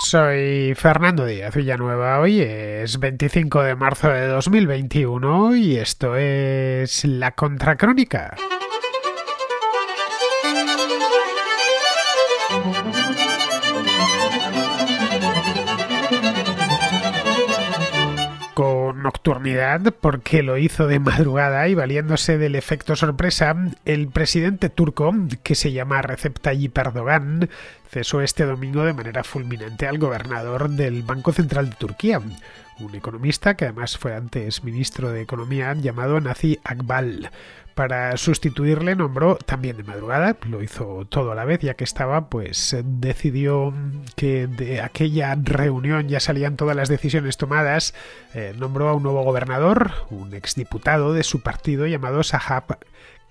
Soy Fernando Díaz Villanueva. Hoy es 25 de marzo de 2021 y esto es La Contracrónica. con nocturnidad, porque lo hizo de madrugada y valiéndose del efecto sorpresa, el presidente turco, que se llama Recep Tayyip Erdogan, cesó este domingo de manera fulminante al gobernador del Banco Central de Turquía, un economista que además fue antes ministro de Economía llamado Nazi Akbal. Para sustituirle nombró también de madrugada, lo hizo todo a la vez ya que estaba, pues decidió que de aquella reunión ya salían todas las decisiones tomadas, eh, nombró a un nuevo gobernador, un exdiputado de su partido llamado Sahab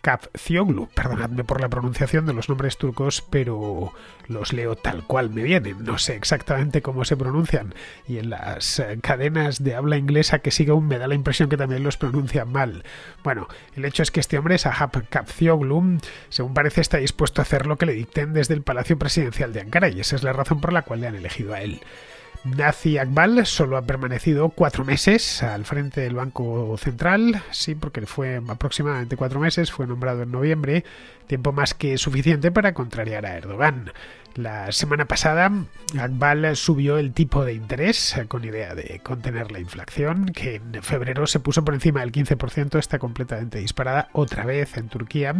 Kafcioglu. Perdonadme por la pronunciación de los nombres turcos, pero los leo tal cual me vienen. No sé exactamente cómo se pronuncian. Y en las eh, cadenas de habla inglesa que sigo me da la impresión que también los pronuncian mal. Bueno, el hecho es que este hombre, Sahab Kapcioglu, según parece está dispuesto a hacer lo que le dicten desde el Palacio Presidencial de Ankara, y esa es la razón por la cual le han elegido a él. Nazi Akbal solo ha permanecido cuatro meses al frente del Banco Central, sí, porque fue aproximadamente cuatro meses, fue nombrado en noviembre, tiempo más que suficiente para contrariar a Erdogan. La semana pasada, Akbal subió el tipo de interés con idea de contener la inflación, que en febrero se puso por encima del 15%, está completamente disparada otra vez en Turquía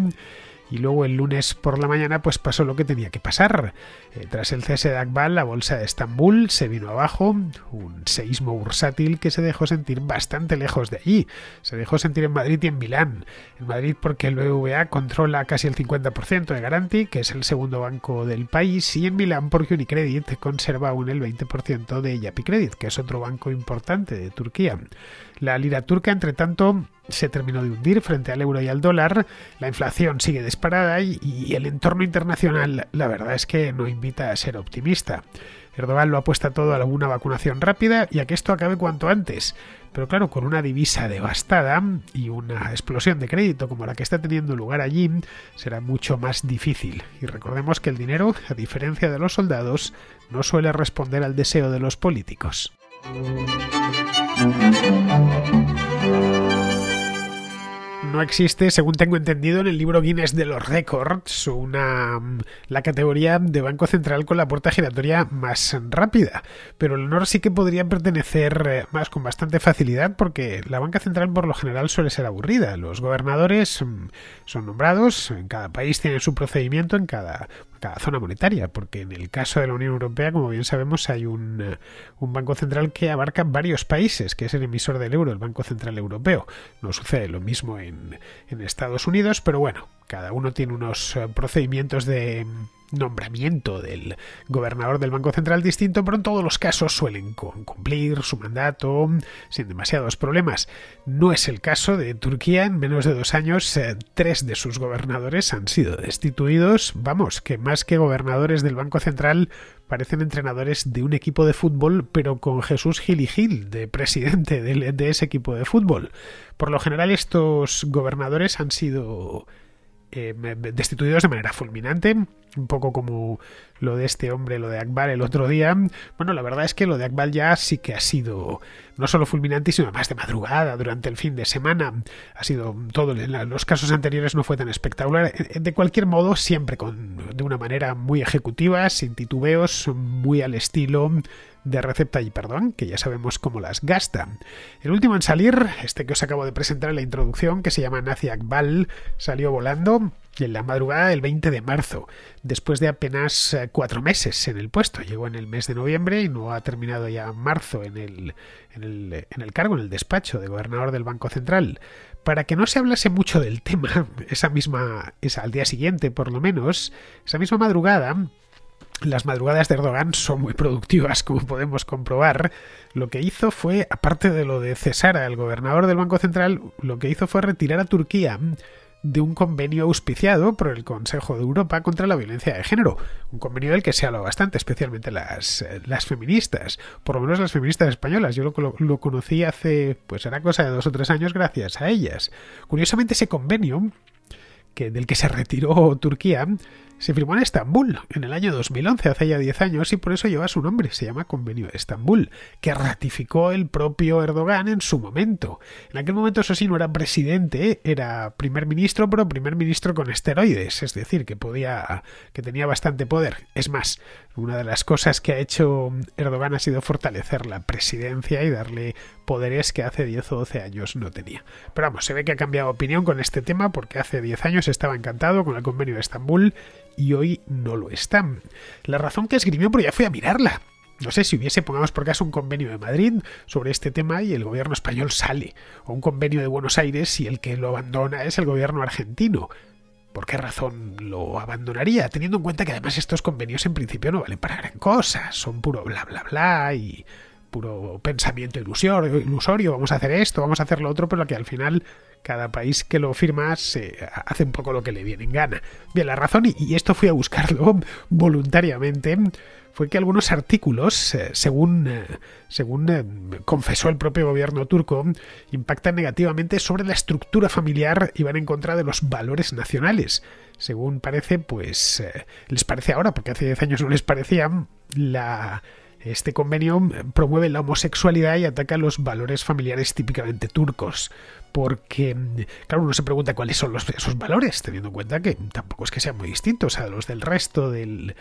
y luego el lunes por la mañana pues pasó lo que tenía que pasar. Eh, tras el cese de Akbal, la bolsa de Estambul se vino abajo, un seísmo bursátil que se dejó sentir bastante lejos de allí. Se dejó sentir en Madrid y en Milán. En Madrid porque el BVA controla casi el 50% de Garanti, que es el segundo banco del país, y en Milán porque Unicredit conserva aún el 20% de Yapicredit, que es otro banco importante de Turquía. La lira turca, entre tanto, se terminó de hundir frente al euro y al dólar, la inflación sigue disparada y, el entorno internacional la verdad es que no invita a ser optimista. Erdogan lo apuesta todo a alguna vacunación rápida y a que esto acabe cuanto antes. Pero claro, con una divisa devastada y una explosión de crédito como la que está teniendo lugar allí, será mucho más difícil. Y recordemos que el dinero, a diferencia de los soldados, no suele responder al deseo de los políticos no existe, según tengo entendido, en el libro Guinness de los Records, una, mm, la categoría de banco central con la puerta giratoria más rápida. Pero el honor sí que podría pertenecer eh, más con bastante facilidad porque la banca central por lo general suele ser aburrida. Los gobernadores mm, son nombrados, en cada país tienen su procedimiento, en cada cada zona monetaria, porque en el caso de la Unión Europea, como bien sabemos, hay eh, un, banco central que abarca varios países, que es el emisor del euro, el Banco Central Europeo. No sucede lo mismo en Estados Unidos, pero bueno, cada uno tiene unos eh, procedimientos de mm, nombramiento del gobernador del Banco Central distinto, pero en todos los casos suelen cumplir su mandato mm, sin demasiados problemas. No es el caso de Turquía. En menos de dos años, eh, tres de sus gobernadores han sido destituidos. Vamos, que más que gobernadores del Banco Central, parecen entrenadores de un equipo de fútbol, pero con Jesús Gil y Gil de presidente de ese equipo de fútbol. Por lo general, estos gobernadores han sido eh, destituidos de manera fulminante, un poco como lo de este hombre, lo de Akbar el otro día. Bueno, la verdad es que lo de Akbar ya sí que ha sido no solo fulminante, sino más de madrugada, durante el fin de semana. Ha sido todo, los casos anteriores no fue tan espectacular. Eh, eh, de cualquier modo, siempre con, de una manera muy ejecutiva, sin titubeos, muy al estilo de recepta y perdón, que ya sabemos cómo las gasta. El último en salir, este que os acabo de presentar en la introducción, que se llama Nazi Akbal, salió volando en la madrugada del 20 de marzo, después de apenas eh, cuatro meses en el puesto. Llegó en el mes de noviembre y no ha terminado ya marzo en el, en el, en el cargo, en el despacho de gobernador del Banco Central para que no se hablase mucho del tema, esa misma, esa, al día siguiente por lo menos, esa misma madrugada, las madrugadas de Erdogan son muy productivas, como podemos comprobar. Lo que hizo fue, aparte de lo de Cesara, el gobernador del Banco Central, lo que hizo fue retirar a Turquía de un convenio auspiciado por el Consejo de Europa contra la violencia de género, un convenio del que se habla bastante, especialmente las, las feministas, por lo menos las feministas españolas. Yo lo, lo, conocí hace, pues era cosa de dos o tres años gracias a ellas. Curiosamente ese convenio que, del que se retiró Turquía se firmó en Estambul en el año 2011, hace ya 10 años, y por eso lleva su nombre. Se llama Convenio de Estambul, que ratificó el propio Erdogan en su momento. En aquel momento, eso sí, no era presidente, era primer ministro, pero primer ministro con esteroides, es decir, que podía, que tenía bastante poder. Es más, una de las cosas que ha hecho Erdogan ha sido fortalecer la presidencia y darle poderes que hace 10 o 12 años no tenía. Pero vamos, se ve que ha cambiado opinión con este tema porque hace 10 años estaba encantado con el convenio de Estambul y hoy no lo están. La razón que esgrimió, pero ya fui a mirarla. No sé si hubiese, pongamos por caso, un convenio de Madrid sobre este tema y el gobierno español sale, o un convenio de Buenos Aires y el que lo abandona es el gobierno argentino. ¿Por qué razón lo abandonaría? Teniendo en cuenta que además estos convenios en principio no valen para gran cosa, son puro bla bla bla y puro pensamiento ilusorio, ilusorio, vamos a hacer esto, vamos a hacer lo otro, pero que al final cada país que lo firma se hace un poco lo que le viene en gana. Bien, la razón, y esto fui a buscarlo voluntariamente, fue que algunos artículos, eh, según, eh, según eh, confesó el propio gobierno turco, impactan negativamente sobre la estructura familiar y van en contra de los valores nacionales. Según parece, pues les parece ahora, porque hace 10 años no les parecía, la, este convenio promueve la homosexualidad y ataca los valores familiares típicamente turcos, porque, claro, uno se pregunta cuáles son esos valores, teniendo en cuenta que tampoco es que sean muy distintos a los del resto del,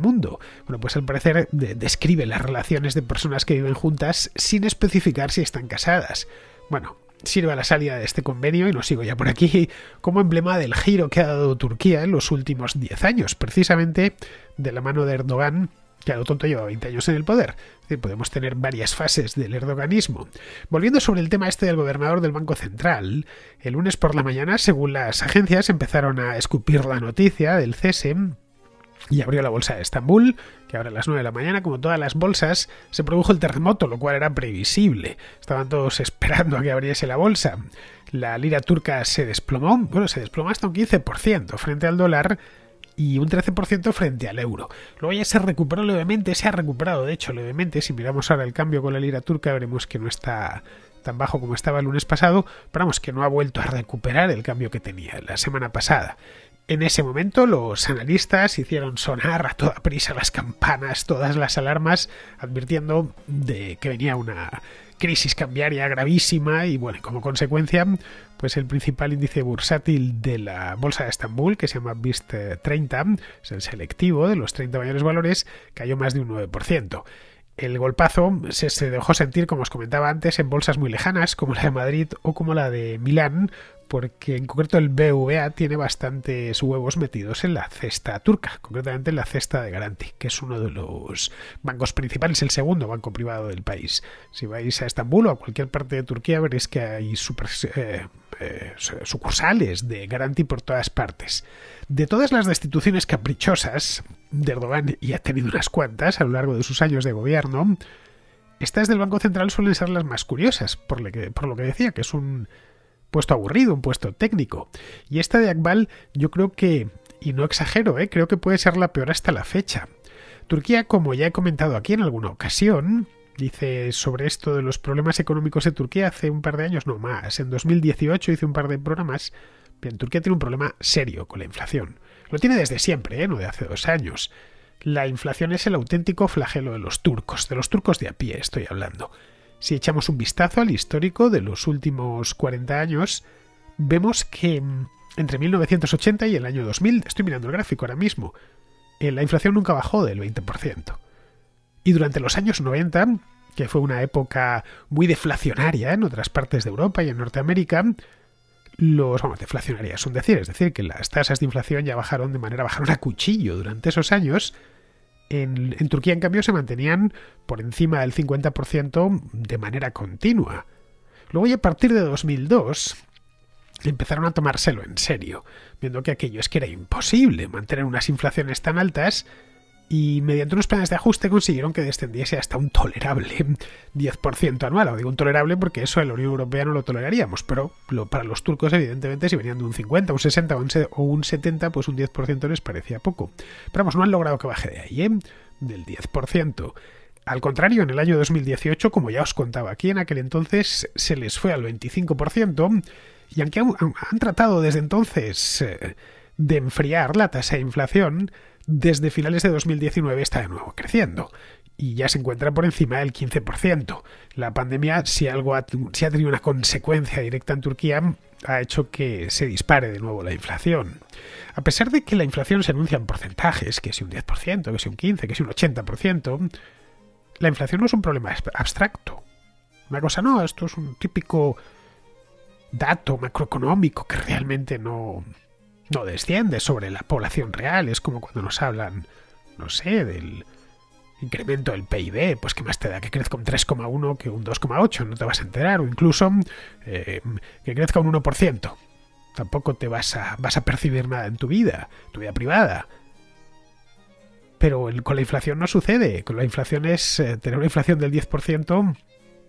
mundo. Bueno, pues al parecer describe las relaciones de personas que viven juntas sin especificar si están casadas. Bueno, sirve a la salida de este convenio, y lo sigo ya por aquí, como emblema del giro que ha dado Turquía en los últimos 10 años, precisamente de la mano de Erdogan que a lo tonto lleva 20 años en el poder. podemos tener varias fases del erdoganismo. Volviendo sobre el tema este del gobernador del Banco Central, el lunes por la mañana, según las agencias, empezaron a escupir la noticia del cese y abrió la bolsa de Estambul, que ahora a las 9 de la mañana, como todas las bolsas, se produjo el terremoto, lo cual era previsible. Estaban todos esperando a que abriese la bolsa. La lira turca se desplomó, bueno, se desplomó hasta un 15% frente al dólar y un 13% frente al euro. Luego ya se recuperó levemente, se ha recuperado de hecho levemente. Si miramos ahora el cambio con la lira turca, veremos que no está tan bajo como estaba el lunes pasado, pero vamos, que no ha vuelto a recuperar el cambio que tenía la semana pasada. En ese momento los analistas hicieron sonar a toda prisa las campanas, todas las alarmas, advirtiendo de que venía una crisis cambiaria gravísima y bueno, como consecuencia, pues el principal índice bursátil de la Bolsa de Estambul, que se llama BIST 30, es el selectivo de los 30 mayores valores, cayó más de un 9%. El golpazo se, se, dejó sentir, como os comentaba antes, en bolsas muy lejanas, como la de Madrid o como la de Milán, porque en concreto el BVA tiene bastantes huevos metidos en la cesta turca, concretamente en la cesta de Garanti, que es uno de los bancos principales, el segundo banco privado del país. Si vais a Estambul o a cualquier parte de Turquía veréis que hay super, eh, eh, sucursales de Garanti por todas partes. De todas las destituciones caprichosas de Erdogan, y ha tenido unas cuantas a lo largo de sus años de gobierno, estas del Banco Central suelen ser las más curiosas, por que, por lo que decía, que es un puesto aburrido, un puesto técnico. Y esta de Akbal yo creo que, y no exagero, ¿eh? creo que puede ser la peor hasta la fecha. Turquía, como ya he comentado aquí en alguna ocasión, dice sobre esto de los problemas económicos de Turquía hace un par de años, no más, en 2018 hice un par de programas, bien, Turquía tiene un problema serio con la inflación. Lo tiene desde siempre, ¿eh? no de hace dos años. La inflación es el auténtico flagelo de los turcos, de los turcos de a pie estoy hablando. Si echamos un vistazo al histórico de los últimos 40 años, vemos que mm, entre 1980 y el año 2000, estoy mirando el gráfico ahora mismo, eh, la inflación nunca bajó del 20%. Y durante los años 90, que fue una época muy deflacionaria en otras partes de Europa y en Norteamérica, los, vamos, deflacionaria es decir, es decir, que las tasas de inflación ya bajaron de manera, bajaron a cuchillo durante esos años, en, Turquía, en cambio, se mantenían por encima del 50% de manera continua. Luego, y a partir de 2002, empezaron a tomárselo en serio, viendo que aquello es que era imposible mantener unas inflaciones tan altas y mediante unos planes de ajuste consiguieron que descendiese hasta un tolerable 10% anual. O digo un tolerable porque eso en la Unión Europea no lo toleraríamos, pero para los turcos evidentemente si venían de un 50, un 60 o un 70, pues un 10% les parecía poco. Pero vamos, no han logrado que baje de ahí, ¿eh? del 10%. Al contrario, en el año 2018, como ya os contaba aquí, en aquel entonces se les fue al 25%, y aunque han tratado desde entonces eh, de enfriar la tasa de inflación, desde finales de 2019 está de nuevo creciendo y ya se encuentra por encima del 15%. La pandemia, si algo ha, ha tenido una consecuencia directa en Turquía, ha hecho que se dispare de nuevo la inflación. A pesar de que la inflación se anuncia en porcentajes, que si un 10%, que es un 15%, que es un 80%, la inflación no es un problema abstracto. Una cosa no, esto es un típico dato macroeconómico que realmente no, no desciende sobre la población real. Es como cuando nos hablan, no sé, del incremento del PIB, pues qué más te da que crezca un 3,1 que un 2,8, no te vas a enterar, o incluso eh, que crezca un 1%. Tampoco te vas a, vas a percibir nada en tu vida, tu vida privada. Pero con la inflación no sucede. Con la inflación es eh, tener una inflación del 10%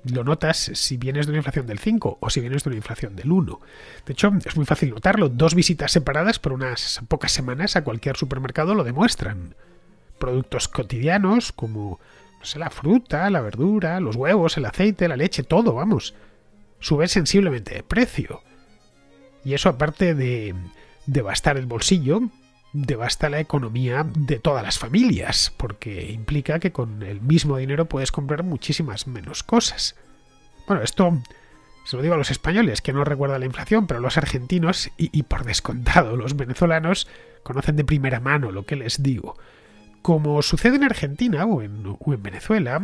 lo notas si vienes de una inflación del 5 o si vienes de una inflación del 1. De hecho, es muy fácil notarlo. Dos visitas separadas por unas pocas semanas a cualquier supermercado lo demuestran. Productos cotidianos como no sé, la fruta, la verdura, los huevos, el aceite, la leche, todo, vamos, sube sensiblemente de precio. Y eso aparte de devastar el bolsillo, devasta la economía de todas las familias, porque implica que con el mismo dinero puedes comprar muchísimas menos cosas. Bueno, esto se lo digo a los españoles, que no recuerda la inflación, pero los argentinos, y, por descontado los venezolanos, conocen de primera mano lo que les digo. Como sucede en Argentina o en Venezuela,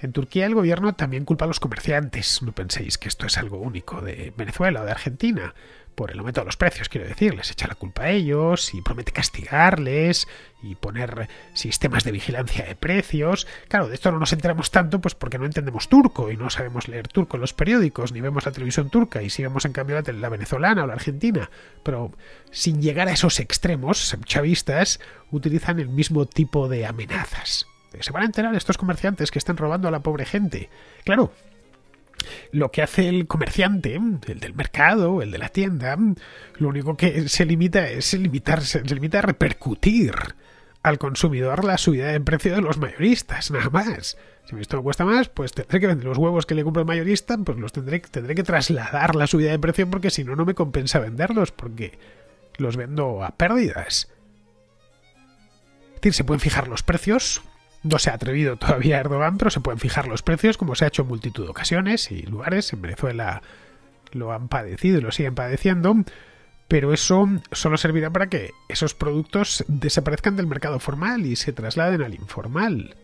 en Turquía el gobierno también culpa a los comerciantes. No penséis que esto es algo único de Venezuela o de Argentina por el aumento de los precios, quiero decir, les echa la culpa a ellos y promete castigarles y poner sistemas de vigilancia de precios. Claro, de esto no nos enteramos tanto pues porque no entendemos turco y no sabemos leer turco en los periódicos, ni vemos la televisión turca y si vemos en cambio la, la venezolana o la argentina. Pero sin llegar a esos extremos, chavistas utilizan el mismo tipo de amenazas. Se van a enterar estos comerciantes que están robando a la pobre gente. Claro, lo que hace el comerciante, el del mercado, el de la tienda, lo único que se limita es se limita a repercutir al consumidor la subida de precio de los mayoristas, nada más. Si esto me cuesta más, pues tendré que vender los huevos que le compro al mayorista, pues los tendré, tendré que trasladar la subida de precio porque si no, no me compensa venderlos, porque los vendo a pérdidas. Es decir, se pueden fijar los precios, no se ha atrevido todavía Erdogan, pero se pueden fijar los precios como se ha hecho en multitud de ocasiones y lugares. En Venezuela lo han padecido y lo siguen padeciendo, pero eso solo servirá para que esos productos desaparezcan del mercado formal y se trasladen al informal.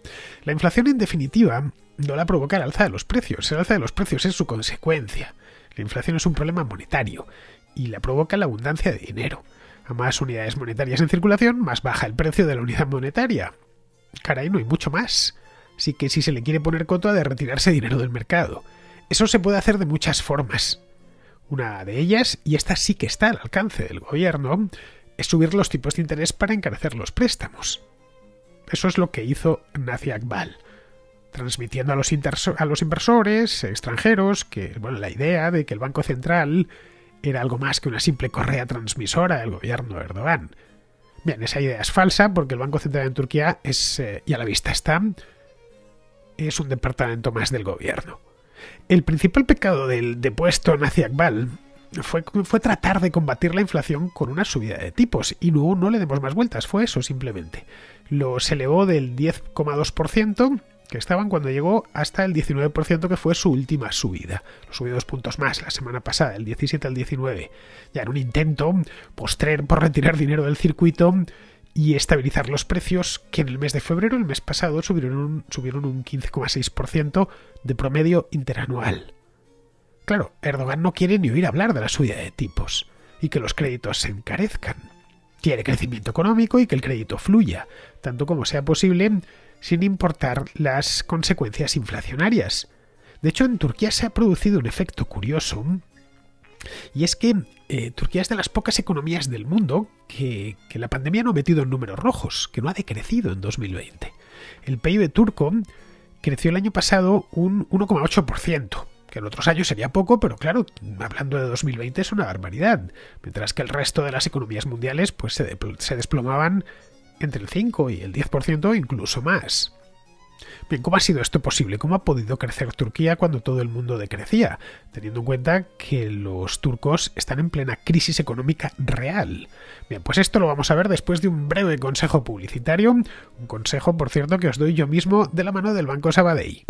La inflación, en definitiva, no la provoca el alza de los precios, el alza de los precios es su consecuencia. La inflación es un problema monetario y la provoca la abundancia de dinero. A más unidades monetarias en circulación, más baja el precio de la unidad monetaria. Caray, no hay mucho más. Así que si se le quiere poner coto ha de retirarse dinero del mercado. Eso se puede hacer de muchas formas. Una de ellas, y esta sí que está al alcance del gobierno, es subir los tipos de interés para encarecer los préstamos. Eso es lo que hizo Nazi Akbal, transmitiendo a los, a los inversores extranjeros que la idea de que el Banco Central era algo más que una simple correa transmisora del gobierno de Erdogan Bien, esa idea es falsa porque el Banco Central en Turquía es, eh, y a la vista está, es un departamento más del gobierno. El principal pecado del depuesto Nazi Akbal fue, fue, tratar de combatir la inflación con una subida de tipos y luego no le demos más vueltas, fue eso simplemente. Los elevó del 10,2% que estaban cuando llegó hasta el 19% que fue su última subida. ...lo Subió dos puntos más la semana pasada, ...el 17 al 19, ya en un intento postrer por retirar dinero del circuito y estabilizar los precios que en el mes de febrero, el mes pasado, subieron subieron un 15,6% de promedio interanual. Claro, Erdogan no quiere ni oír hablar de la subida de tipos y que los créditos se encarezcan. Quiere crecimiento económico y que el crédito fluya, tanto como sea posible sin importar las consecuencias inflacionarias. De hecho, en Turquía se ha producido un efecto curioso, y es que eh, Turquía es de las pocas economías del mundo que, la pandemia no ha metido en números rojos, que no ha decrecido en 2020. El PIB turco creció el año pasado un 1,8%, que en otros años sería poco, pero claro, hablando de 2020 es una barbaridad, mientras que el resto de las economías mundiales pues, se, se desplomaban entre el 5 y el 10% incluso más. Bien, ¿cómo ha sido esto posible? ¿Cómo ha podido crecer Turquía cuando todo el mundo decrecía? Teniendo en cuenta que los turcos están en plena crisis económica real. Bien, pues esto lo vamos a ver después de un breve consejo publicitario. Un consejo, por cierto, que os doy yo mismo de la mano del Banco Sabadell.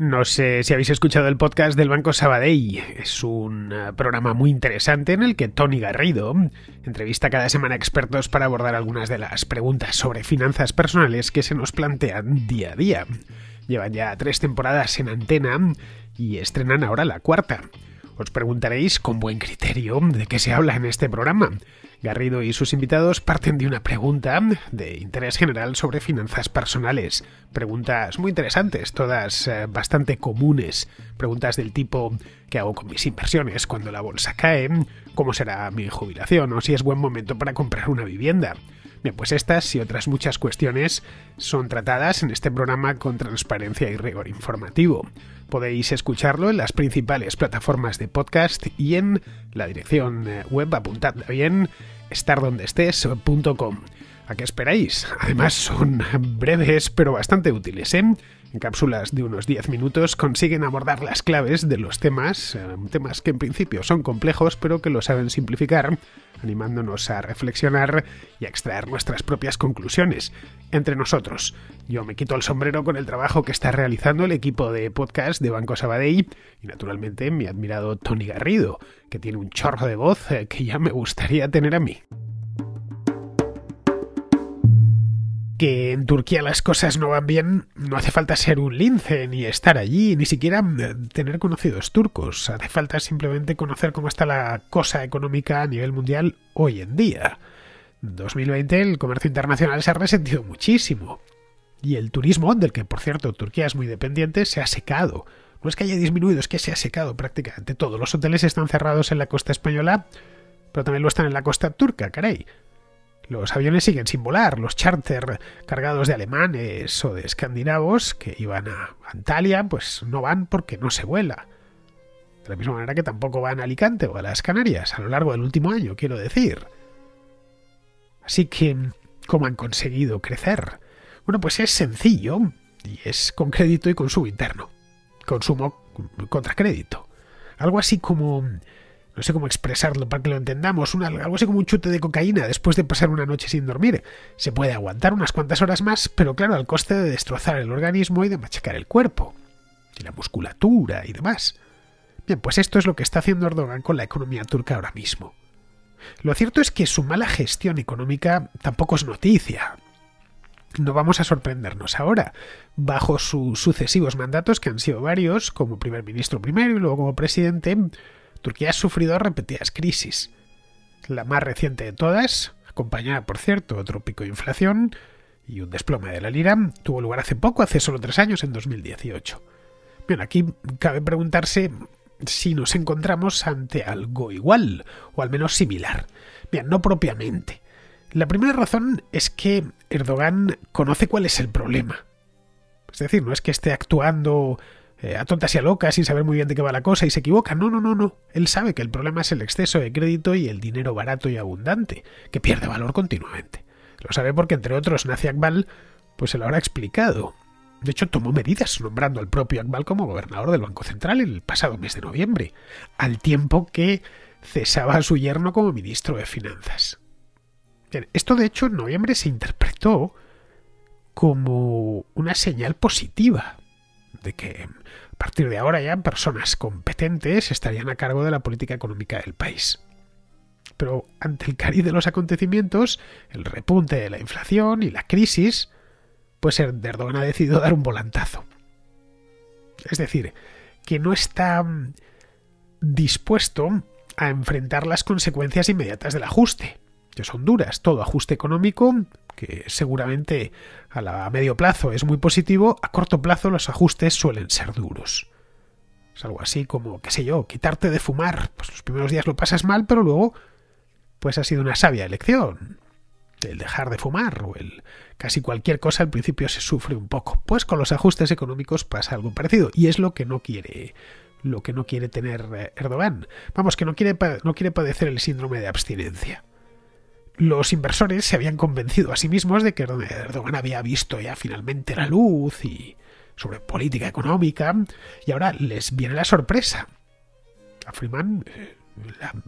No sé si habéis escuchado el podcast del Banco Sabadell. Es un eh, programa muy interesante en el que Tony Garrido entrevista cada semana expertos para abordar algunas de las preguntas sobre finanzas personales que se nos plantean día a día. Llevan ya tres temporadas en antena y estrenan ahora la cuarta. Os preguntaréis con buen criterio de qué se habla en este programa. Garrido y sus invitados parten de una pregunta de interés general sobre finanzas personales. Preguntas muy interesantes, todas eh, bastante comunes. Preguntas del tipo ¿qué hago con mis inversiones cuando la bolsa cae? ¿Cómo será mi jubilación? ¿O si es buen momento para comprar una vivienda? Bien, pues estas y otras muchas cuestiones son tratadas en este programa con transparencia y rigor informativo. Podéis escucharlo en las principales plataformas de podcast y en la dirección eh, web, apuntadla bien, estardondestes.com. ¿A qué esperáis? Además son breves pero bastante útiles, ¿eh? En cápsulas de unos 10 minutos consiguen abordar las claves de los temas, eh, temas que en principio son complejos pero que lo saben simplificar, animándonos a reflexionar y a extraer nuestras propias conclusiones entre nosotros. Yo me quito el sombrero con el trabajo que está realizando el equipo de podcast de Banco Sabadell y naturalmente mi admirado Tony Garrido, que tiene un chorro de voz eh, que ya me gustaría tener a mí. que en Turquía las cosas no van bien, no hace falta ser un lince, ni estar allí, ni siquiera mm, tener conocidos turcos. Hace falta simplemente conocer cómo está la cosa económica a nivel mundial hoy en día. En 2020 el comercio internacional se ha resentido muchísimo. Y el turismo, del que por cierto Turquía es muy dependiente, se ha secado. No es que haya disminuido, es que se ha secado prácticamente todo. Los hoteles están cerrados en la costa española, pero también lo están en la costa turca, caray. Los aviones siguen sin volar, los charter cargados de alemanes o de escandinavos que iban a Antalya, pues no van porque no se vuela. De la misma manera que tampoco van a Alicante o a las Canarias a lo largo del último año, quiero decir. Así que, ¿cómo han conseguido crecer? Bueno, pues es sencillo y es con crédito y consumo interno. Consumo contra crédito. Algo así como no sé cómo expresarlo para que lo entendamos, algo así como un chute de cocaína después de pasar una noche sin dormir. Se puede aguantar unas cuantas horas más, pero claro, al coste de destrozar el organismo y de machacar el cuerpo, y la musculatura y demás. Bien, pues esto es lo que está haciendo Erdogan con la economía turca ahora mismo. Lo cierto es que su mala gestión económica tampoco es noticia. No vamos a sorprendernos ahora. Bajo sus sucesivos mandatos, que han sido varios, como primer ministro primero y luego como presidente, Turquía ha sufrido repetidas crisis. La más reciente de todas, acompañada por cierto otro pico de inflación y un desplome de la lira, tuvo lugar hace poco, hace solo tres años, en 2018. Bien, aquí cabe preguntarse si nos encontramos ante algo igual, o al menos similar. Bien, no propiamente. La primera razón es que Erdogan conoce cuál es el problema. Es decir, no es que esté actuando eh, a tontas y a locas sin saber muy bien de qué va la cosa y se equivoca. No, no, no, no. Él sabe que el problema es el exceso de crédito y el dinero barato y abundante, que pierde valor continuamente. Lo sabe porque, entre otros, nace Akbal pues se lo habrá explicado. De hecho, tomó medidas nombrando al propio Akbal como gobernador del Banco Central el pasado mes de noviembre, al tiempo que cesaba su yerno como ministro de Finanzas. esto de hecho en noviembre se interpretó como una señal positiva de que em, a partir de ahora ya personas competentes estarían a cargo de la política económica del país. Pero ante el cariz de los acontecimientos, el repunte de la inflación y la crisis, pues Erdogan ha decidido dar un volantazo. Es decir, que no está em, dispuesto a enfrentar las consecuencias inmediatas del ajuste, que son duras. Todo ajuste económico que seguramente a, medio plazo es muy positivo, a corto plazo los ajustes suelen ser duros. Es algo así como, qué sé yo, quitarte de fumar. Pues los primeros días lo pasas mal, pero luego, pues ha sido una sabia elección. El dejar de fumar o el casi cualquier cosa al principio se sufre un poco. Pues con los ajustes económicos pasa algo parecido y es lo que no quiere lo que no quiere tener eh, Erdogan. Vamos, que no quiere, no quiere padecer el síndrome de abstinencia los inversores se habían convencido a sí mismos de que Erdogan había visto ya finalmente la luz y sobre política económica y ahora les viene la sorpresa. A Freeman, eh,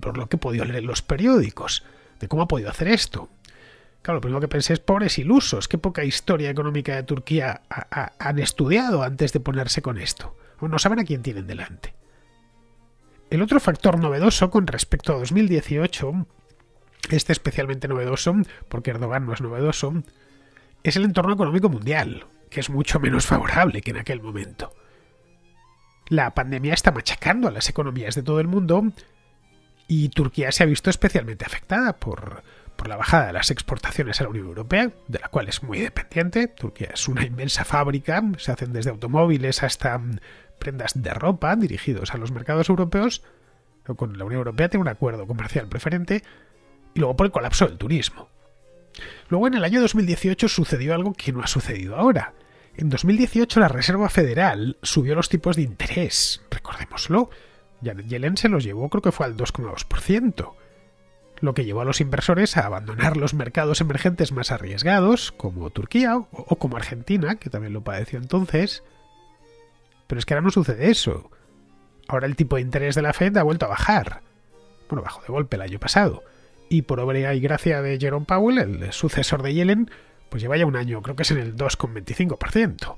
por lo que he podido leer en los periódicos, de cómo ha podido hacer esto. Claro, lo primero que pensé es pobres ilusos, qué poca historia económica de Turquía han estudiado antes de ponerse con esto. No saben a quién tienen delante. El otro factor novedoso con respecto a 2018 este especialmente novedoso, porque Erdogan no es novedoso, es el entorno económico mundial, que es mucho menos favorable que en aquel momento. La pandemia está machacando a las economías de todo el mundo y Turquía se ha visto especialmente afectada por, por la bajada de las exportaciones a la Unión Europea, de la cual es muy dependiente. Turquía es una inmensa fábrica, se hacen desde automóviles hasta mm, prendas de ropa dirigidos a los mercados europeos. Con la Unión Europea tiene un acuerdo comercial preferente y luego por el colapso del turismo. Luego en el año 2018 sucedió algo que no ha sucedido ahora. En 2018 la Reserva Federal subió los tipos de interés, recordémoslo. Yellen se los llevó creo que fue al 2,2%, lo que llevó a los inversores a abandonar los mercados emergentes más arriesgados, como Turquía o, o como Argentina, que también lo padeció entonces. Pero es que ahora no sucede eso. Ahora el tipo de interés de la Fed ha vuelto a bajar. Bueno, bajó de golpe el año pasado y por obra y gracia de Jerome Powell, el sucesor de Yellen, pues lleva ya un año, creo que es en el 2,25%.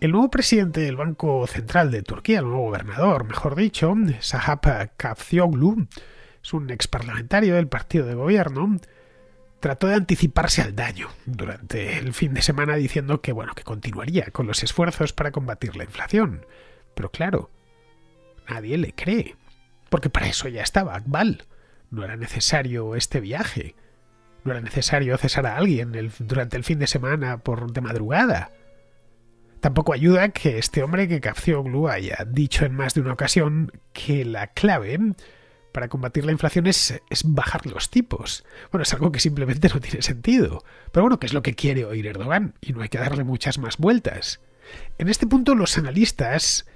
El nuevo presidente del Banco Central de Turquía, el nuevo gobernador, mejor dicho, Sahap Kafcioglu, es un ex parlamentario del partido de gobierno, trató de anticiparse al daño durante el fin de semana diciendo que bueno, que continuaría con los esfuerzos para combatir la inflación. Pero claro, nadie le cree, porque para eso ya estaba Akbal, no era necesario este viaje. No era necesario cesar a alguien durante el fin de semana por de madrugada. Tampoco ayuda que este hombre que capció Glue haya dicho en más de una ocasión que la clave para combatir la inflación es, es, bajar los tipos. Bueno, es algo que simplemente no tiene sentido. Pero bueno, que es lo que quiere oír Erdogan y no hay que darle muchas más vueltas. En este punto los analistas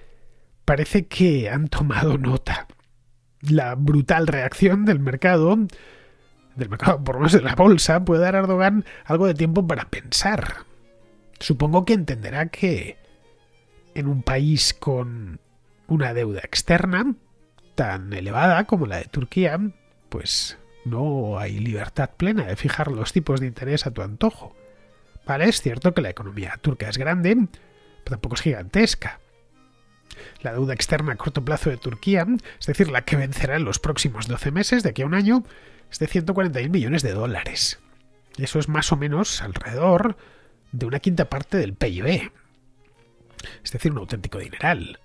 parece que han tomado nota la brutal reacción del mercado, del mercado por lo menos de la bolsa, puede dar a Erdogan algo de tiempo para pensar. Supongo que entenderá que en un país con una deuda externa tan elevada como la de Turquía, pues no hay libertad plena de fijar los tipos de interés a tu antojo. Vale, es cierto que la economía turca es grande, pero tampoco es gigantesca la deuda externa a corto plazo de Turquía, es decir, la que vencerá en los próximos 12 meses, de aquí a un año, es de 140.000 millones de dólares. Eso es más o menos alrededor de una quinta parte del PIB. Es decir, un auténtico dineral.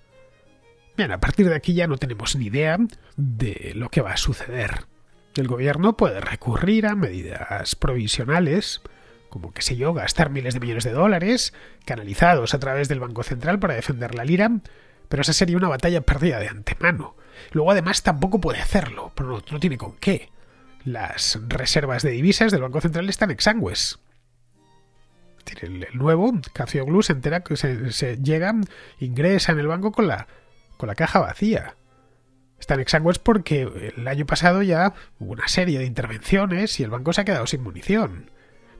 Bien, a partir de aquí ya no tenemos ni idea de lo que va a suceder. El gobierno puede recurrir a medidas provisionales, como que sé yo, gastar miles de millones de dólares, canalizados a través del Banco Central para defender la lira, pero esa sería una batalla perdida de antemano. Luego además tampoco puede hacerlo, pero no, tiene con qué. Las reservas de divisas del Banco Central están exangües. El, nuevo, Cacio se entera que se, llegan llega, ingresa en el banco con la, con la caja vacía están exangües porque el año pasado ya hubo una serie de intervenciones y el banco se ha quedado sin munición.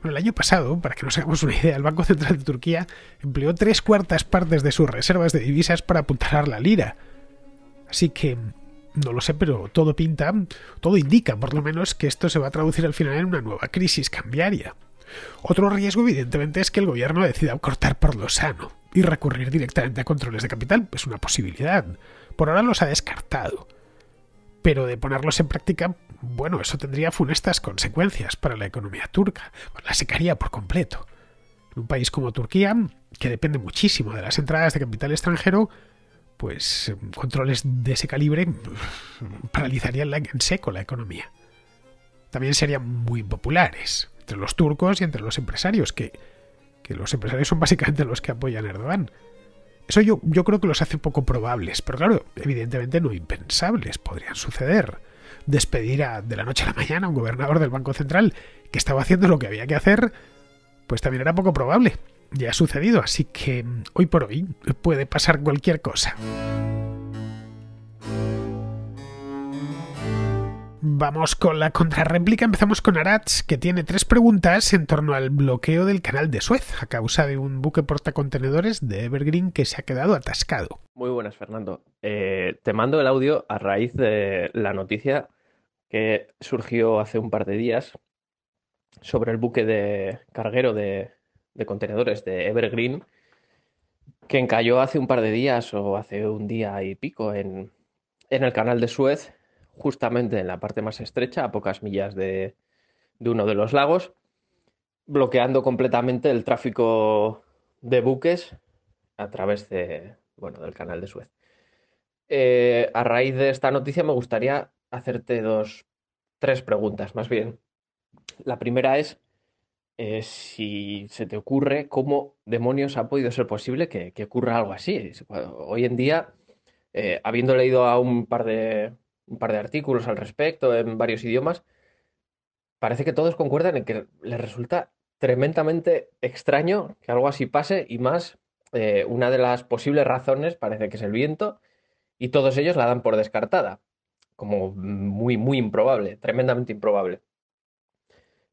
Bueno, el año pasado, para que nos hagamos una idea, el Banco Central de Turquía empleó tres cuartas partes de sus reservas de divisas para apuntalar la lira. Así que no lo sé, pero todo pinta, todo indica por lo menos que esto se va a traducir al final en una nueva crisis cambiaria. Otro riesgo evidentemente es que el gobierno decida cortar por lo sano y recurrir directamente a controles de capital, es una posibilidad. Por ahora los ha descartado pero de ponerlos en práctica, bueno, eso tendría funestas consecuencias para la economía turca, la secaría por completo. En un país como Turquía, que depende muchísimo de las entradas de capital extranjero, pues em, controles de ese calibre paralizarían en seco la economía. También serían muy populares entre los turcos y entre los empresarios, que, que los empresarios son básicamente los que apoyan a Erdogan. Eso yo, yo creo que los hace poco probables, pero claro, evidentemente no impensables, podrían suceder. Despedir a, de la noche a la mañana a un gobernador del Banco Central que estaba haciendo lo que había que hacer, pues también era poco probable. Ya ha sucedido, así que mm, hoy por hoy puede pasar cualquier cosa. Vamos con la contrarréplica. Empezamos con Arats, que tiene tres preguntas en torno al bloqueo del canal de Suez a causa de un buque portacontenedores de Evergreen que se ha quedado atascado. Muy buenas, Fernando. Eh, te mando el audio a raíz de la noticia que surgió hace un par de días sobre el buque de carguero de, contenedores de Evergreen que encalló hace un par de días o hace un día y pico en el canal de Suez justamente en la parte más estrecha, a pocas millas de, uno de los lagos, bloqueando completamente el tráfico de buques a través de, bueno, del canal de Suez. Eh, a raíz de esta noticia me gustaría hacerte dos, tres preguntas, más bien. La primera es eh, si se te ocurre cómo demonios ha podido ser posible que, ocurra algo así. Hoy en día, eh, habiendo leído a un par de un par de artículos al respecto en varios idiomas, parece que todos concuerdan en que les resulta tremendamente extraño que algo así pase y más eh, una de las posibles razones parece que es el viento y todos ellos la dan por descartada, como muy, muy improbable, tremendamente improbable.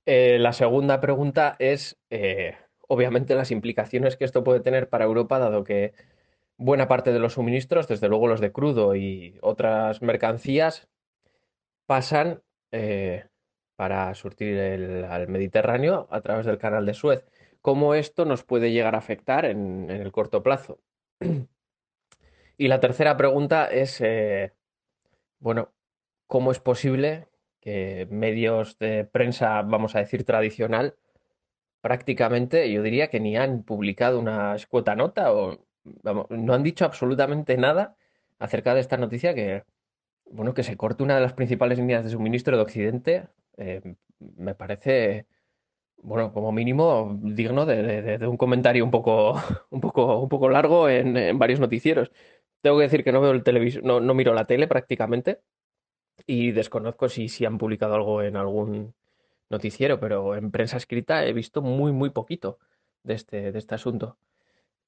Eh, la segunda pregunta es, eh, obviamente, las implicaciones que esto puede tener para Europa, dado que buena parte de los suministros, desde luego los de crudo y otras mercancías, pasan eh, para surtir el, al Mediterráneo a través del canal de Suez. ¿Cómo esto nos puede llegar a afectar en, el corto plazo? y la tercera pregunta es, eh, bueno, ¿cómo es posible que medios de prensa, vamos a decir, tradicional, prácticamente, yo diría que ni han publicado una escueta nota o no han dicho absolutamente nada acerca de esta noticia que, bueno, que se corte una de las principales líneas de suministro de Occidente, eh, me parece, bueno, como mínimo digno de, un comentario un poco, un poco, un poco largo en, varios noticieros. Tengo que decir que no veo el no, no miro la tele prácticamente y desconozco si, si han publicado algo en algún noticiero, pero en prensa escrita he visto muy, muy poquito de este, de este asunto.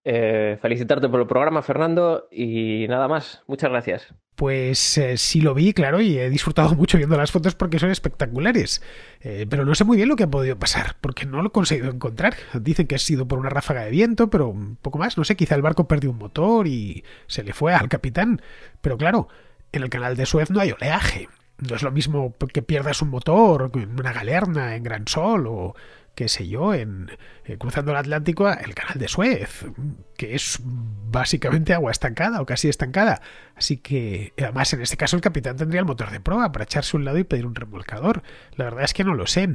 Eh, felicitarte por el programa, Fernando, y nada más. Muchas gracias. Pues eh, sí lo vi, claro, y he disfrutado mucho viendo las fotos porque son espectaculares. Eh, pero no sé muy bien lo que ha podido pasar, porque no lo he conseguido encontrar. Dicen que ha sido por una ráfaga de viento, pero un poco más. No sé, quizá el barco perdió un motor y se le fue al capitán. Pero claro, en el canal de Suez no hay oleaje. No es lo mismo que pierdas un motor en una galerna, en gran sol o qué sé yo, en eh, cruzando el Atlántico, el canal de Suez, que es básicamente agua estancada o casi estancada. Así que, además, en este caso el capitán tendría el motor de prueba para echarse un lado y pedir un remolcador. La verdad es que no lo sé.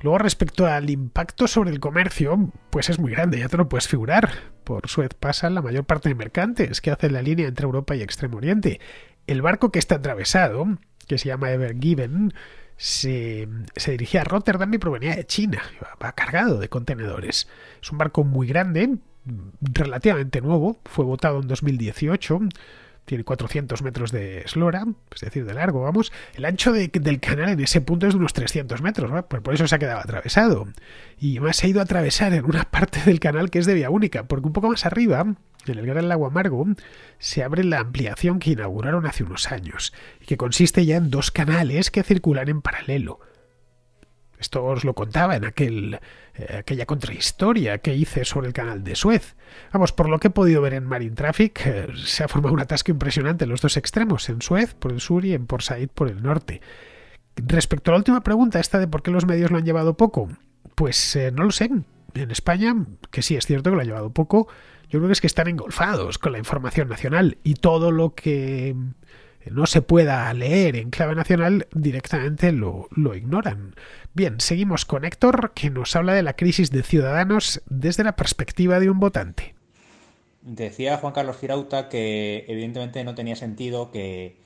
Luego, respecto al impacto sobre el comercio, pues es muy grande, ya te lo puedes figurar. Por Suez pasan la mayor parte de mercantes que hacen la línea entre Europa y Extremo Oriente. El barco que está atravesado, que se llama Ever Given, se, se, dirigía a Rotterdam y provenía de China. Va cargado de contenedores. Es un barco muy grande, relativamente nuevo. Fue votado en 2018. Tiene 400 metros de eslora, es decir, de largo, vamos. El ancho del canal en ese punto es de unos 300 metros, por, por eso se ha quedado atravesado. Y además se ha ido a atravesar en una parte del canal que es de vía única, porque un poco más arriba en el Gran Lago Amargo se abre la ampliación que inauguraron hace unos años y que consiste ya en dos canales que circulan en paralelo. Esto os lo contaba en aquel, eh, aquella contrahistoria que hice sobre el canal de Suez. Vamos, por lo que he podido ver en Marine Traffic, eh, se ha formado un atasco impresionante en los dos extremos, en Suez por el sur y en Port Said por el norte. Respecto a la última pregunta, esta de por qué los medios lo han llevado poco, pues eh, no lo sé. En España, que sí es cierto que lo ha llevado poco, yo creo que es que están engolfados con la información nacional y todo lo que eh, no se pueda leer en clave nacional directamente lo, ignoran. Bien, seguimos con Héctor que nos habla de la crisis de ciudadanos desde la perspectiva de un votante. Decía Juan Carlos Girauta que evidentemente no tenía sentido que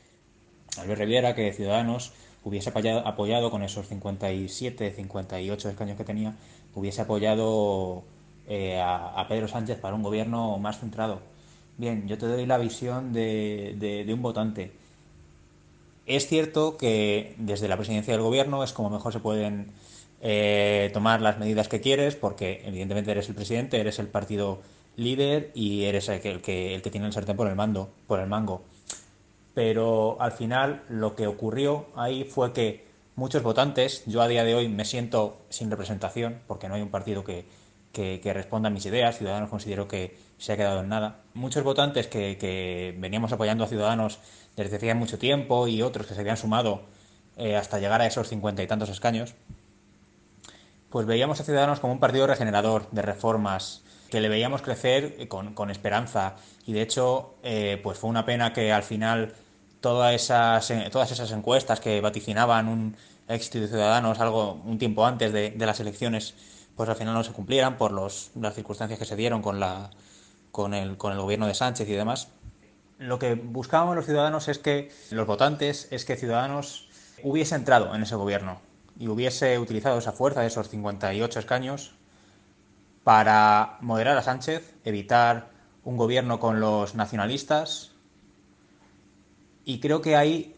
Albert Riviera, que Ciudadanos hubiese apoyado, apoyado con esos 57, 58 escaños que tenía, hubiese apoyado eh, a, Pedro Sánchez para un gobierno más centrado. Bien, yo te doy la visión de, un votante. Es cierto que desde la presidencia del gobierno es como mejor se pueden eh, tomar las medidas que quieres, porque evidentemente eres el presidente, eres el partido líder y eres el que, el tiene el sartén por el mando, por el mango. Pero al final lo que ocurrió ahí fue que muchos votantes, yo a día de hoy me siento sin representación, porque no hay un partido que, que, responda a mis ideas. Ciudadanos considero que se ha quedado en nada. Muchos votantes que, veníamos apoyando a Ciudadanos desde hacía mucho tiempo y otros que se habían sumado eh, hasta llegar a esos cincuenta y tantos escaños, pues veíamos a Ciudadanos como un partido regenerador de reformas, que le veíamos crecer con, esperanza. Y de hecho, eh, pues fue una pena que al final todas esas, eh, todas esas encuestas que vaticinaban un éxito de Ciudadanos algo un tiempo antes de las elecciones pues al final no se cumplieran por los, las circunstancias que se dieron con, la, con, el, con el gobierno de Sánchez y demás. Lo que buscábamos los ciudadanos es que, los votantes, es que Ciudadanos hubiese entrado en ese gobierno y hubiese utilizado esa fuerza de esos 58 escaños para moderar a Sánchez, evitar un gobierno con los nacionalistas. Y creo que hay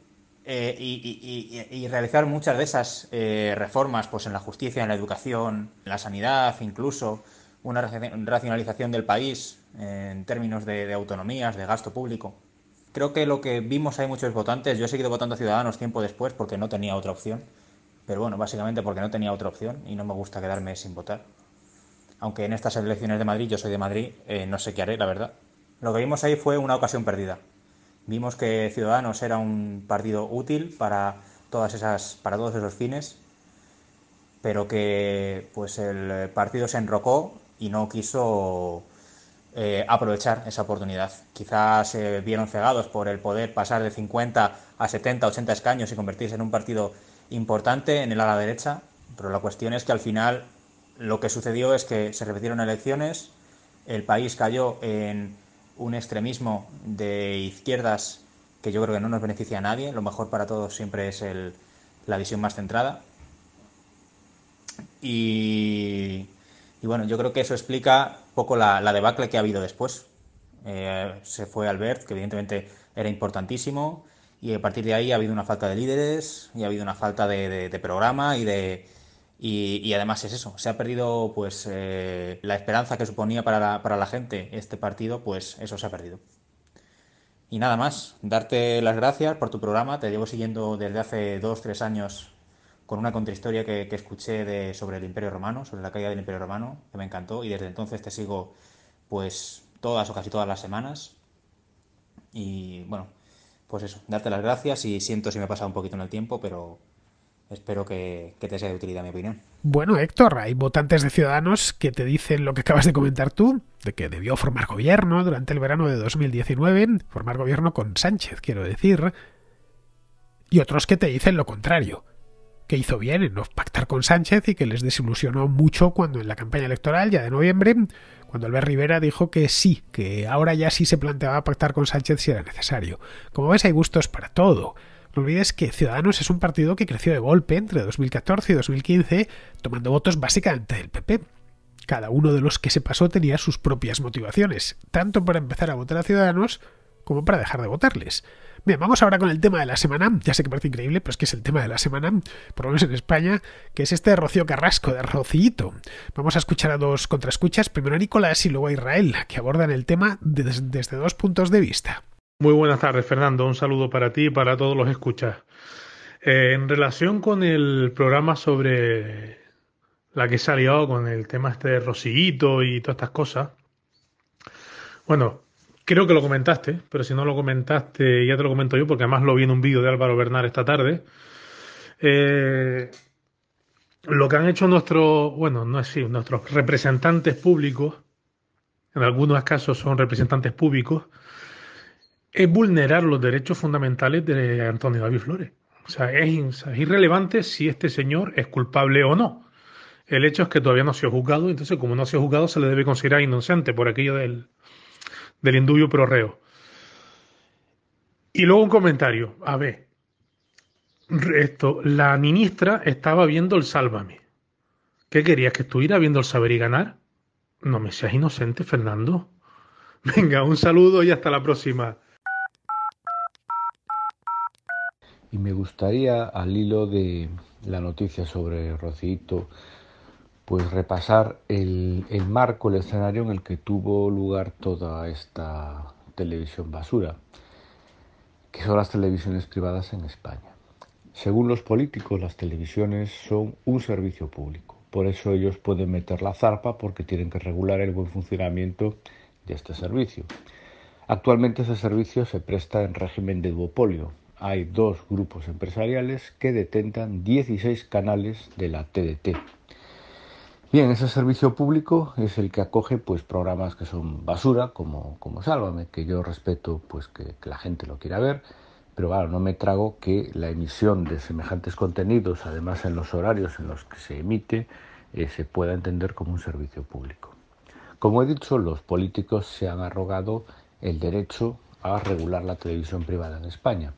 eh, y, realizar muchas de esas eh, reformas pues en la justicia, en la educación, en la sanidad, incluso una racionalización del país eh, en términos de, autonomías, de gasto público. Creo que lo que vimos hay muchos votantes. Yo he seguido votando a Ciudadanos tiempo después porque no tenía otra opción. Pero bueno, básicamente porque no tenía otra opción y no me gusta quedarme sin votar. Aunque en estas elecciones de Madrid, yo soy de Madrid, no sé qué haré, la verdad. Lo que vimos ahí fue una ocasión perdida. Vimos que Ciudadanos era un partido útil para, todas esas, para todos esos fines, pero que pues el partido se enrocó y no quiso eh, aprovechar esa oportunidad. Quizás se eh, vieron cegados por el poder pasar de 50 a 70, 80 escaños y convertirse en un partido importante en el ala derecha, pero la cuestión es que al final lo que sucedió es que se repitieron elecciones, el país cayó en un extremismo de izquierdas que yo creo que no nos beneficia a nadie. Lo mejor para todos siempre es el, la visión más centrada. Y, bueno, yo creo que eso explica un poco la, debacle que ha habido después. Eh, se fue Albert, que evidentemente era importantísimo, y a partir de ahí ha habido una falta de líderes, y ha habido una falta de programa y de, y, además es eso, se ha perdido pues eh, la esperanza que suponía para la, gente este partido, pues eso se ha perdido. Y nada más, darte las gracias por tu programa, te llevo siguiendo desde hace dos, tres años con una contrahistoria que, escuché de, sobre el Imperio Romano, sobre la caída del Imperio Romano, que me encantó y desde entonces te sigo pues todas o casi todas las semanas. Y bueno, pues eso, darte las gracias y siento si me he pasado un poquito en el tiempo, pero espero que, te sea de utilidad mi opinión. Bueno, Héctor, hay votantes de ciudadanos que te dicen lo que acabas de comentar tú, de que debió formar gobierno durante el verano de 2019, formar gobierno con Sánchez, quiero decir, y otros que te dicen lo contrario, que hizo bien en no pactar con Sánchez y que les desilusionó mucho cuando en la campaña electoral, ya de noviembre, cuando Albert Rivera dijo que sí, que ahora ya sí se planteaba pactar con Sánchez si era necesario. Como ves, hay gustos para todo olvides que Ciudadanos es un partido que creció de golpe entre 2014 y 2015, tomando votos básicamente del PP. Cada uno de los que se pasó tenía sus propias motivaciones, tanto para empezar a votar a Ciudadanos como para dejar de votarles. Bien, vamos ahora con el tema de la semana. Ya sé que parece increíble, pero es que es el tema de la semana, por lo menos en España, que es este de Rocío Carrasco, de Rocillito. Vamos a escuchar a dos contraescuchas, primero a Nicolás y luego a Israel, que abordan el tema desde dos puntos de vista. Muy buenas tardes, Fernando. Un saludo para ti y para todos los escuchas. Eh, en relación con el programa sobre la que salió con el tema este de y todas estas cosas, bueno, creo que lo comentaste, pero si no lo comentaste, ya te lo comento yo, porque además lo vi en un vídeo de Álvaro Bernal esta tarde. Eh, lo que han hecho nuestros, bueno, no es así, nuestros representantes públicos, en algunos casos son representantes públicos, es vulnerar los derechos fundamentales de Antonio David Flores. O sea, es, irrelevante si este señor es culpable o no. El hecho es que todavía no ha sido juzgado, entonces como no ha sido juzgado se le debe considerar inocente por aquello del, del indubio prorreo. Y luego un comentario. A ver, esto, la ministra estaba viendo el Sálvame. ¿Qué querías? ¿Que estuviera viendo el Saber y Ganar? No me seas inocente, Fernando. Venga, un saludo y hasta la próxima. Y me gustaría, al hilo de la noticia sobre Rocito, pues repasar el, el marco, el escenario en el que tuvo lugar toda esta televisión basura, que son las televisiones privadas en España. Según los políticos, las televisiones son un servicio público. Por eso ellos pueden meter la zarpa porque tienen que regular el buen funcionamiento de este servicio. Actualmente ese servicio se presta en régimen de duopolio, hay dos grupos empresariales que detentan 16 canales de la TDT. Bien, ese servicio público es el que acoge pues programas que son basura, como, como Sálvame, que yo respeto pues que, la gente lo quiera ver, pero claro, no me trago que la emisión de semejantes contenidos, además en los horarios en los que se emite, eh, se pueda entender como un servicio público. Como he dicho, los políticos se han arrogado el derecho a regular la televisión privada en España.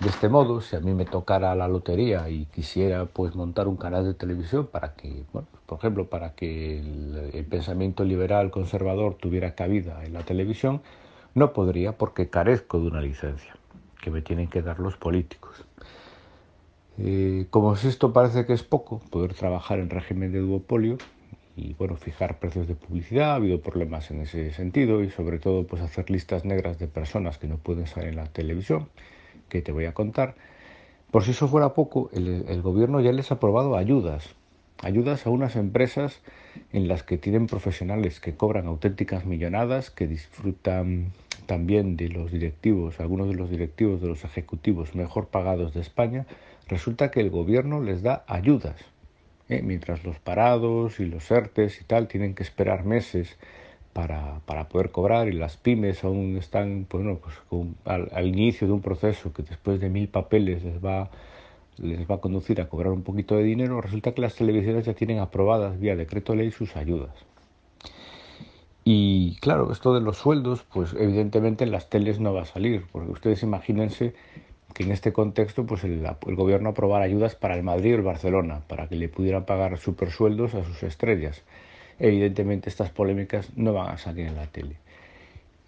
De este modo, si a mí me tocara la lotería y quisiera pues montar un canal de televisión para que, bueno, por ejemplo, para que el, pensamiento liberal conservador tuviera cabida en la televisión, no podría porque carezco de una licencia que me tienen que dar los políticos. Eh, como si esto parece que es poco, poder trabajar en régimen de duopolio y bueno, fijar precios de publicidad, ha habido problemas en ese sentido y sobre todo pues hacer listas negras de personas que no pueden salir en la televisión que te voy a contar. Por si eso fuera poco, el, gobierno ya les ha aprobado ayudas, ayudas a unas empresas en las que tienen profesionales que cobran auténticas millonadas, que disfrutan también de los directivos, algunos de los directivos de los ejecutivos mejor pagados de España, resulta que el gobierno les da ayudas. ¿eh? Mientras los parados y los ERTES y tal tienen que esperar meses para, poder cobrar y las pymes aún están pues bueno, pues al, inicio de un proceso que después de mil papeles les va, les va a conducir a cobrar un poquito de dinero, resulta que las televisiones ya tienen aprobadas vía decreto ley sus ayudas. Y claro, esto de los sueldos, pues evidentemente en las teles no va a salir, porque ustedes imagínense que en este contexto pues el, gobierno aprobara ayudas para el Madrid o el Barcelona, para que le pudieran pagar supersueldos a sus estrellas evidentemente estas polémicas no van a salir en la tele.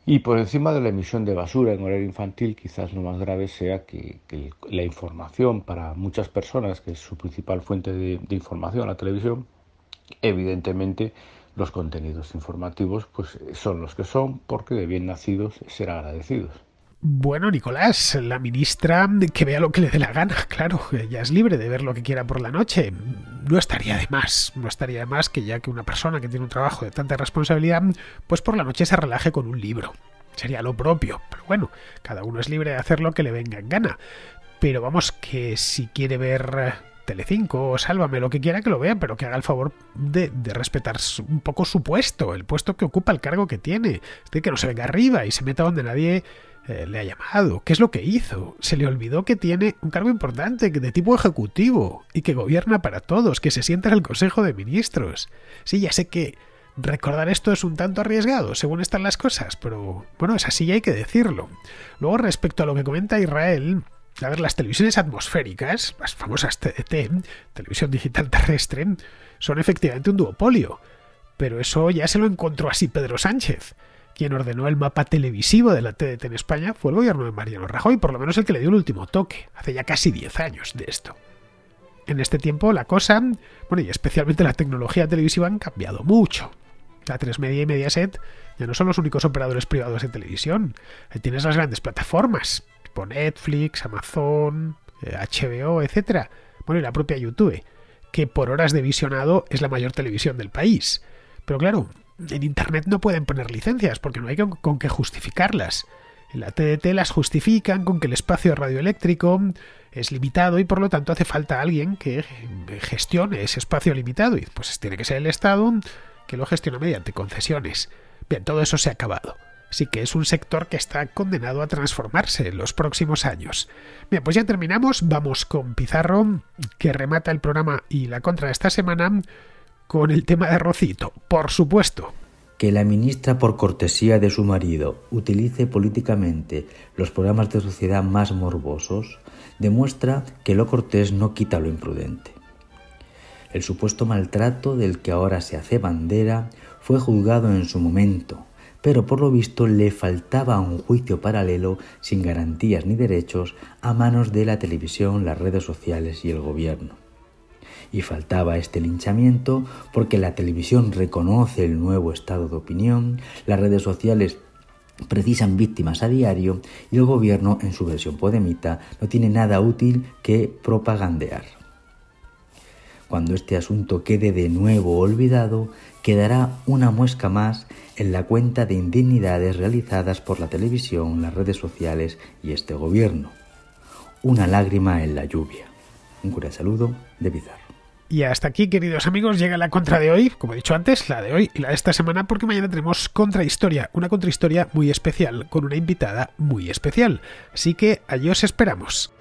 Y por encima de la emisión de basura en horario infantil, quizás lo más grave sea que, la información para muchas personas, que es su principal fuente de, información, la televisión, evidentemente los contenidos informativos pues, son los que son porque de bien nacidos serán agradecidos. Bueno, Nicolás, la ministra que vea lo que le dé la gana, claro, ella es libre de ver lo que quiera por la noche. No estaría de más, no estaría de más que ya que una persona que tiene un trabajo de tanta responsabilidad, pues por la noche se relaje con un libro. Sería lo propio, pero bueno, cada uno es libre de hacer lo que le venga en gana. Pero vamos, que si quiere ver Telecinco o Sálvame, lo que quiera que lo vea, pero que haga el favor de, respetar un poco su puesto, el puesto que ocupa, el cargo que tiene. de que no se venga arriba y se meta donde nadie eh, le ha llamado? ¿Qué es lo que hizo? Se le olvidó que tiene un cargo importante de tipo ejecutivo y que gobierna para todos, que se sienta en el Consejo de Ministros. Sí, ya sé que recordar esto es un tanto arriesgado, según están las cosas, pero bueno, es así y hay que decirlo. Luego, respecto a lo que comenta Israel, a ver, las televisiones atmosféricas, las famosas TDT, televisión digital terrestre, son efectivamente un duopolio, pero eso ya se lo encontró así Pedro Sánchez. Quien ordenó el mapa televisivo de la TDT en España fue el gobierno de Mariano Rajoy, por lo menos el que le dio el último toque, hace ya casi 10 años de esto. En este tiempo la cosa, bueno, y especialmente la tecnología televisiva han cambiado mucho. La 3 Media y Mediaset ya no son los únicos operadores privados de televisión. Ahí tienes las grandes plataformas, tipo Netflix, Amazon, HBO, eh, etc. Bueno, y la propia YouTube, que por horas de visionado es la mayor televisión del país. Pero claro, en Internet no pueden poner licencias porque no hay con, qué justificarlas. En la TDT las justifican con que el espacio radioeléctrico es limitado y por lo tanto hace falta alguien que gestione ese espacio limitado y pues tiene que ser el Estado que lo gestiona mediante concesiones. Bien, todo eso se ha acabado. Así que es un sector que está condenado a transformarse en los próximos años. Bien, pues ya terminamos. Vamos con Pizarro, que remata el programa y la contra esta semana con el tema de Rocito, por supuesto. Que la ministra, por cortesía de su marido, utilice políticamente los programas de sociedad más morbosos, demuestra que lo cortés no quita lo imprudente. El supuesto maltrato del que ahora se hace bandera fue juzgado en su momento, pero por lo visto le faltaba un juicio paralelo sin garantías ni derechos a manos de la televisión, las redes sociales y el gobierno. Y faltaba este linchamiento porque la televisión reconoce el nuevo estado de opinión, las redes sociales precisan víctimas a diario y el gobierno, en su versión podemita, no tiene nada útil que propagandear. Cuando este asunto quede de nuevo olvidado, quedará una muesca más en la cuenta de indignidades realizadas por la televisión, las redes sociales y este gobierno. Una lágrima en la lluvia. Un cura saludo de Bizarro. Y hasta aquí, queridos amigos, llega la contra de hoy, como he dicho antes, la de hoy y la de esta semana, porque mañana tenemos contrahistoria, una contrahistoria muy especial, con una invitada muy especial. Así que allí os esperamos.